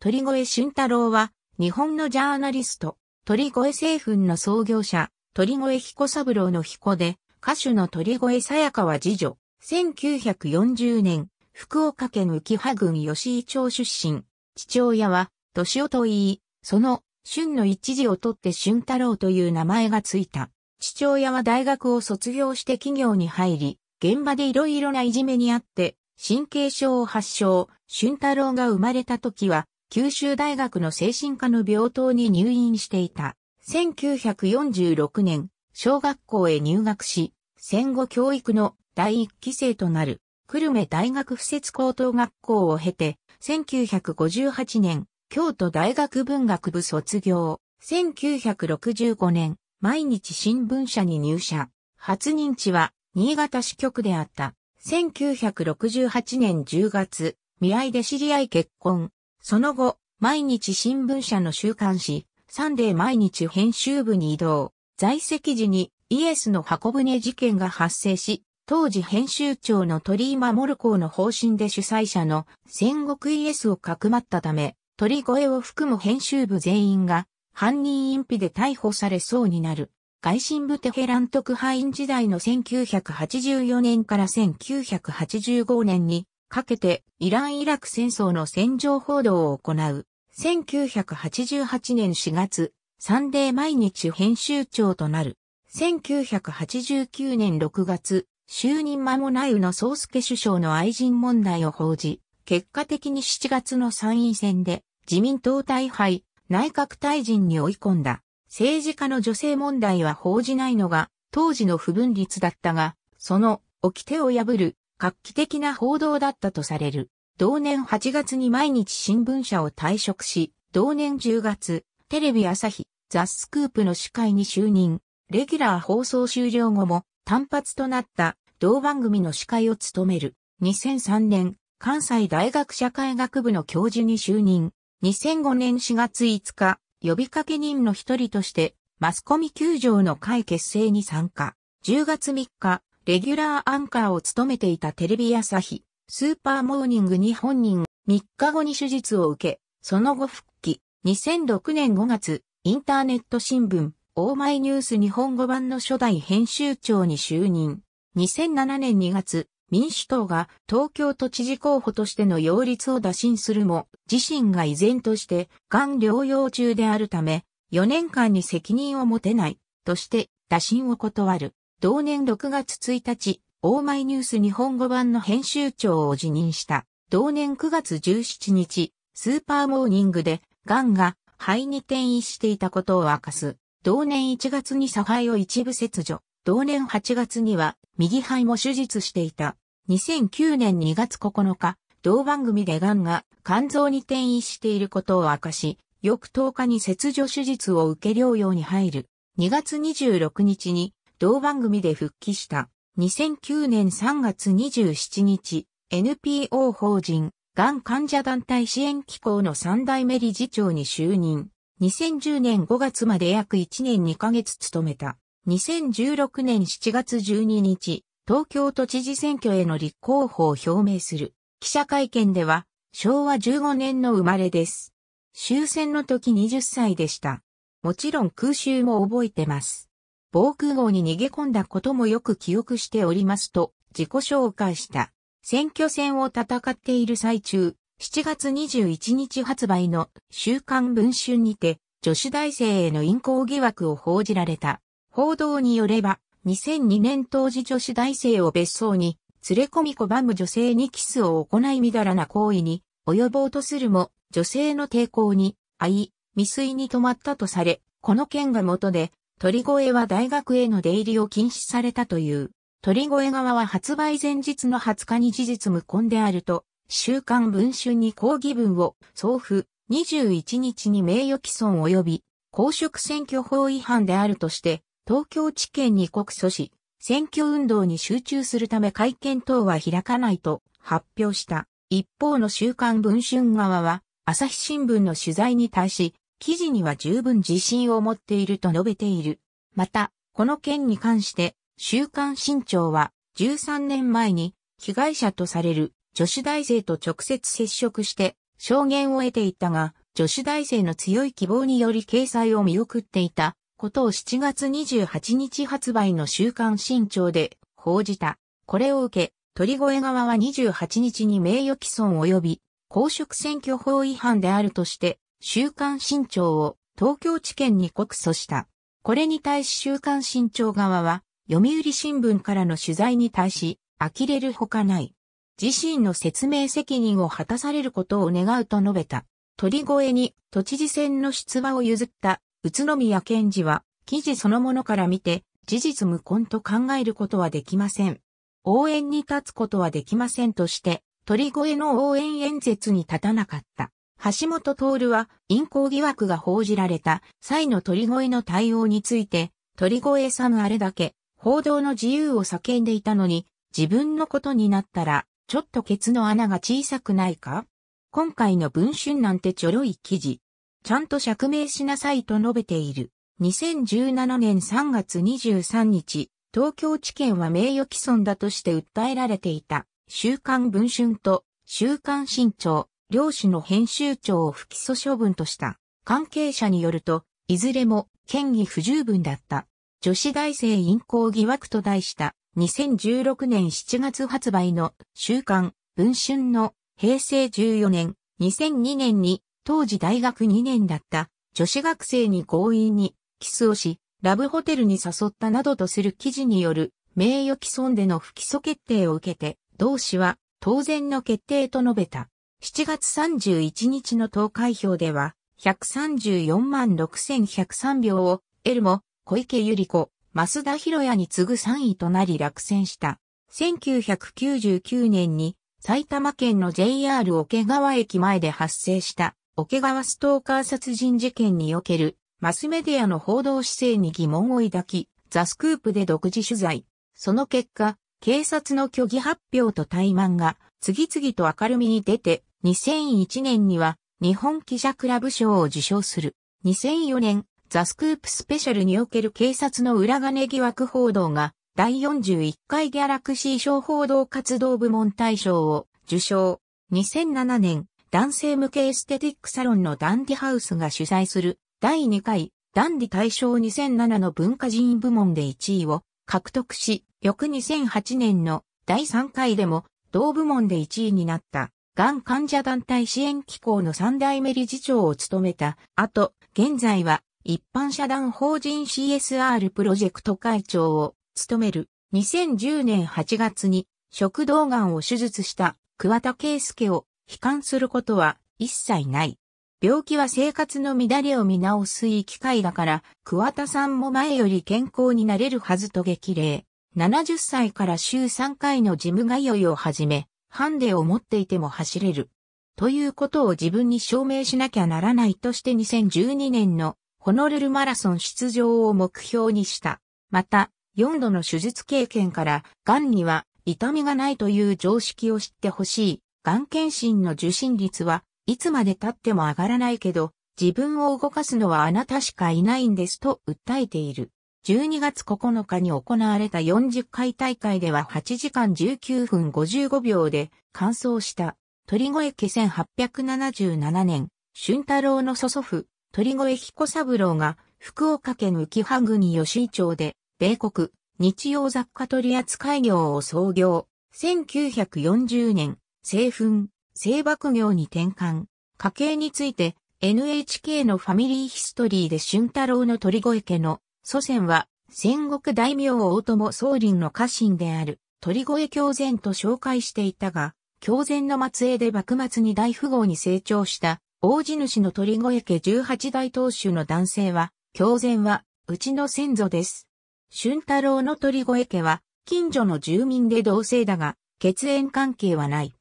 鳥越俊太郎は、日本のジャーナリスト、鳥越製粉の創業者、鳥越彦三郎の彦で、歌手の鳥越さやかは次女、1940年、福岡県浮羽郡吉井町出身、父親は、年をと言い、その、春の一字をとって俊太郎という名前がついた。父親は大学を卒業して企業に入り、現場でいろいろないじめにあって、神経症を発症、俊太郎が生まれた時は、九州大学の精神科の病棟に入院していた。1946年、小学校へ入学し、戦後教育の第一期生となる、久留米大学附設高等学校を経て、1958年、京都大学文学部卒業、1965年、毎日新聞社に入社、初任地は新潟支局であった。1968年10月、見合いで知り合い結婚。その後、毎日新聞社の週刊誌、サンデー毎日編集部に移動。在籍時にイエスの箱舟事件が発生し、当時編集長の鳥居守校の方針で主催者の戦国イエスをかくまったため、鳥越を含む編集部全員が犯人隠避で逮捕されそうになる。外信部テヘラン特派員時代の1984年から1985年にかけてイラン・イラク戦争の戦場報道を行う。1988年4月、サンデー毎日編集長となる。1989年6月、就任間もない宇野宗介首相の愛人問題を報じ、結果的に7月の参院選で自民党大敗、内閣大臣に追い込んだ。政治家の女性問題は報じないのが当時の不分率だったが、その掟を破る画期的な報道だったとされる。同年8月に毎日新聞社を退職し、同年10月、テレビ朝日、ザ・スクープの司会に就任。レギュラー放送終了後も単発となった同番組の司会を務める。2003年、関西大学社会学部の教授に就任。2005年4月5日、呼びかけ人の一人として、マスコミ球場の会結成に参加。10月3日、レギュラーアンカーを務めていたテレビ朝日、スーパーモーニングに本人3日後に手術を受け、その後復帰、2006年5月、インターネット新聞、オーマイニュース日本語版の初代編集長に就任。2007年2月、民主党が東京都知事候補としての擁立を打診するも、自身が依然として、がん療養中であるため、4年間に責任を持てない、として、打診を断る。同年6月1日、オーマイニュース日本語版の編集長を辞任した。同年9月17日、スーパーモーニングで、ガンが肺に転移していたことを明かす。同年1月に左肺を一部切除。同年8月には右肺も手術していた。2009年2月9日、同番組でガンが肝臓に転移していることを明かし、翌10日に切除手術を受け療養に入る。2月26日に同番組で復帰した。2009年3月27日、NPO 法人、がん患者団体支援機構の3代目理事長に就任。2010年5月まで約1年2ヶ月務めた。2016年7月12日、東京都知事選挙への立候補を表明する。記者会見では、昭和15年の生まれです。終戦の時20歳でした。もちろん空襲も覚えてます。防空壕に逃げ込んだこともよく記憶しておりますと、自己紹介した。選挙戦を戦っている最中、7月21日発売の週刊文春にて、女子大生への淫行疑惑を報じられた。報道によれば、2002年当時女子大生を別荘に連れ込み拒む女性にキスを行いみだらな行為に及ぼうとするも、女性の抵抗に、遭い、未遂に止まったとされ、この件が元で、鳥越は大学への出入りを禁止されたという。鳥越側は発売前日の20日に事実無根であると、週刊文春に抗議文を送付、21日に名誉毀損及び公職選挙法違反であるとして、東京地検に告訴し、選挙運動に集中するため会見等は開かないと発表した。一方の週刊文春側は、朝日新聞の取材に対し、記事には十分自信を持っていると述べている。また、この件に関して、週刊新潮は13年前に被害者とされる女子大生と直接接触して証言を得ていたが、女子大生の強い希望により掲載を見送っていたことを7月28日発売の週刊新潮で報じた。これを受け、鳥越側は28日に名誉毀損及び公職選挙法違反であるとして週刊新潮を東京地検に告訴した。これに対し週刊新潮側は、読売新聞からの取材に対し、呆れるほかない。自身の説明責任を果たされることを願うと述べた。鳥越に都知事選の出馬を譲った宇都宮検事は、記事そのものから見て、事実無根と考えることはできません。応援に立つことはできませんとして、鳥越の応援演説に立たなかった。橋本徹は、陰行疑惑が報じられた際の鳥越の対応について、鳥越さんあれだけ、報道の自由を叫んでいたのに、自分のことになったら、ちょっとケツの穴が小さくないか今回の文春なんてちょろい記事。ちゃんと釈明しなさいと述べている。2017年3月23日、東京地検は名誉毀損だとして訴えられていた、週刊文春と週刊新潮、両紙の編集長を不起訴処分とした。関係者によると、いずれも、権威不十分だった。女子大生引行疑惑と題した、2016年7月発売の、週刊、文春の、平成14年、2002年に、当時大学2年だった、女子学生に強引に、キスをし、ラブホテルに誘ったなどとする記事による、名誉毀損での不起訴決定を受けて、同氏は、当然の決定と述べた。7月31日の投開票では、134万6103票を、エルモ、小池百合子、増田博也に次ぐ3位となり落選した。1999年に埼玉県の JR 桶川駅前で発生した桶川ストーカー殺人事件におけるマスメディアの報道姿勢に疑問を抱き、ザ・スクープで独自取材。その結果、警察の虚偽発表と怠慢が次々と明るみに出て2001年には日本記者クラブ賞を受賞する。2004年、ザ・スクープスペシャルにおける警察の裏金疑惑報道が第41回ギャラクシー賞報道活動部門大賞を受賞。2007年、男性向けエステティックサロンのダンディハウスが主催する第2回ダンディ大賞2007の文化人部門で1位を獲得し、翌2008年の第3回でも同部門で1位になった。がん患者団体支援機構の三代目理事長を務めた後、現在は一般社団法人 CSR プロジェクト会長を務める2010年8月に食道がんを手術した桑田圭介を悲観することは一切ない。病気は生活の乱れを見直すいい機会だから、桑田さんも前より健康になれるはずと激励。70歳から週3回のジム通いを始め、ハンデを持っていても走れる。ということを自分に証明しなきゃならないとして2012年のホノルルマラソン出場を目標にした。また、4度の手術経験から、癌には痛みがないという常識を知ってほしい。癌検診の受診率はいつまで経っても上がらないけど、自分を動かすのはあなたしかいないんですと訴えている。12月9日に行われた40回大会では8時間19分55秒で完走した鳥越家1877年、春太郎の祖祖父、鳥越彦三郎が福岡県浮羽国吉井町で米国日用雑貨取扱業を創業。1940年、製粉、製爆業に転換。家計について NHK のファミリーヒストリーで春太郎の鳥越家の祖先は戦国大名大友宗麟の家臣である鳥越狂前と紹介していたが、狂禅の末裔で幕末に大富豪に成長した大地主の鳥越家18代当主の男性は、狂前はうちの先祖です。俊太郎の鳥越家は近所の住民で同姓だが、血縁関係はない。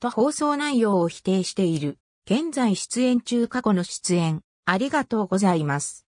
と放送内容を否定している。現在出演中過去の出演、ありがとうございます。